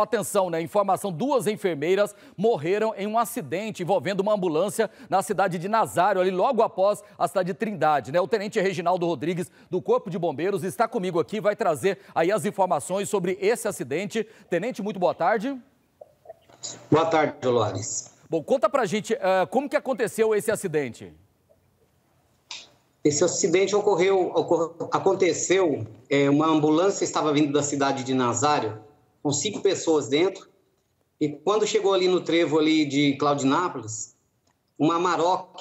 Atenção, né? Informação: duas enfermeiras morreram em um acidente envolvendo uma ambulância na cidade de Nazário, ali logo após a cidade de Trindade, né? O tenente Reginaldo Rodrigues, do Corpo de Bombeiros, está comigo aqui, vai trazer aí as informações sobre esse acidente. Tenente, muito boa tarde. Boa tarde, Dolores. Bom, conta pra gente uh, como que aconteceu esse acidente. Esse acidente ocorreu, ocorreu aconteceu, é, uma ambulância estava vindo da cidade de Nazário com cinco pessoas dentro. E quando chegou ali no trevo ali de Claudinápolis, uma Maroc,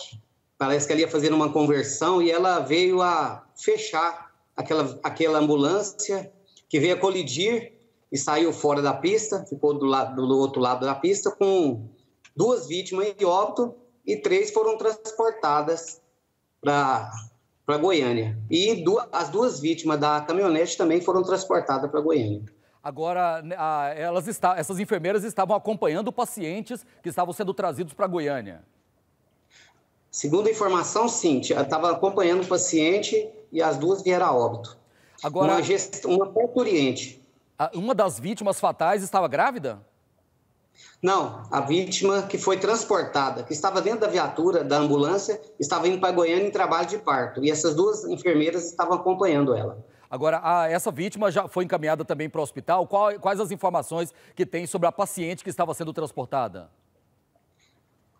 parece que ela ia fazer uma conversão, e ela veio a fechar aquela, aquela ambulância, que veio a colidir e saiu fora da pista, ficou do, lado, do outro lado da pista, com duas vítimas de óbito e três foram transportadas para Goiânia. E duas, as duas vítimas da caminhonete também foram transportadas para Goiânia. Agora, né, elas está, essas enfermeiras estavam acompanhando pacientes que estavam sendo trazidos para Goiânia. Segundo a informação, sim, estava acompanhando o paciente e as duas vieram a óbito. Agora, uma, gest... uma parturiente. Uma das vítimas fatais estava grávida? Não, a vítima que foi transportada, que estava dentro da viatura, da ambulância, estava indo para Goiânia em trabalho de parto. E essas duas enfermeiras estavam acompanhando ela. Agora, a, ah, essa vítima já foi encaminhada também para o hospital. Qual, quais as informações que tem sobre a paciente que estava sendo transportada?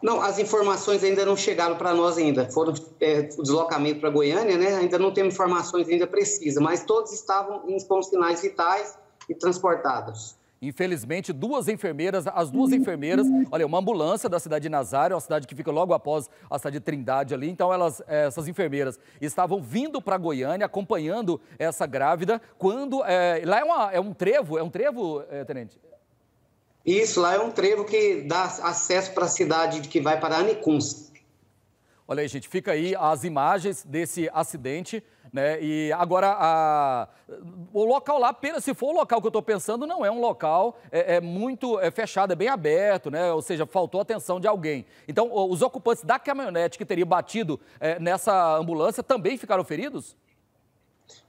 Não, as informações ainda não chegaram para nós ainda. Foram é, o deslocamento para Goiânia, né? Ainda não temos informações ainda precisas, mas todos estavam em bons sinais vitais e transportados. Infelizmente, duas enfermeiras, as duas enfermeiras, olha, uma ambulância da cidade de Nazário, uma cidade que fica logo após a cidade de Trindade ali. Então, elas, eh, essas enfermeiras estavam vindo para Goiânia, acompanhando essa grávida, quando. É, lá é, uma, é, um trevo, é um trevo, é, tenente? Isso, lá é um trevo que dá acesso para a cidade que vai para Anicuns. Olha aí, gente, fica aí as imagens desse acidente. Né? E agora, a... o local lá, se for o local que eu estou pensando, não é um local é, é muito é fechado, é bem aberto, né? ou seja, faltou atenção de alguém. Então, os ocupantes da caminhonete que teria batido é, nessa ambulância também ficaram feridos?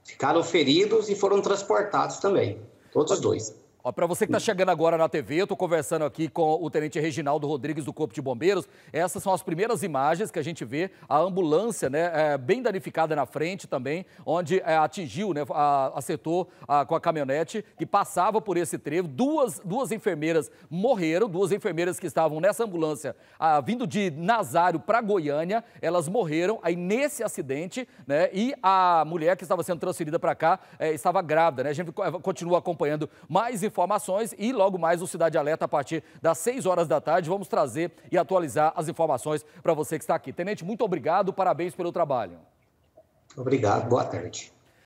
Ficaram feridos e foram transportados também, todos os dois. Para você que está hum. chegando agora na TV, eu estou conversando aqui com o Tenente Reginaldo Rodrigues do Corpo de Bombeiros. Essas são as primeiras imagens que a gente vê a ambulância, né, é, bem danificada na frente também, onde é, atingiu, né, a, acertou a, com a caminhonete que passava por esse trevo. Duas, duas enfermeiras morreram, duas enfermeiras que estavam nessa ambulância a, vindo de Nazário para Goiânia, elas morreram aí nesse acidente, né, e a mulher que estava sendo transferida para cá é, estava grávida, né? A gente continua acompanhando mais informações informações e logo mais o Cidade Alerta a partir das 6 horas da tarde. Vamos trazer e atualizar as informações para você que está aqui. Tenente, muito obrigado, parabéns pelo trabalho. Obrigado, boa tarde.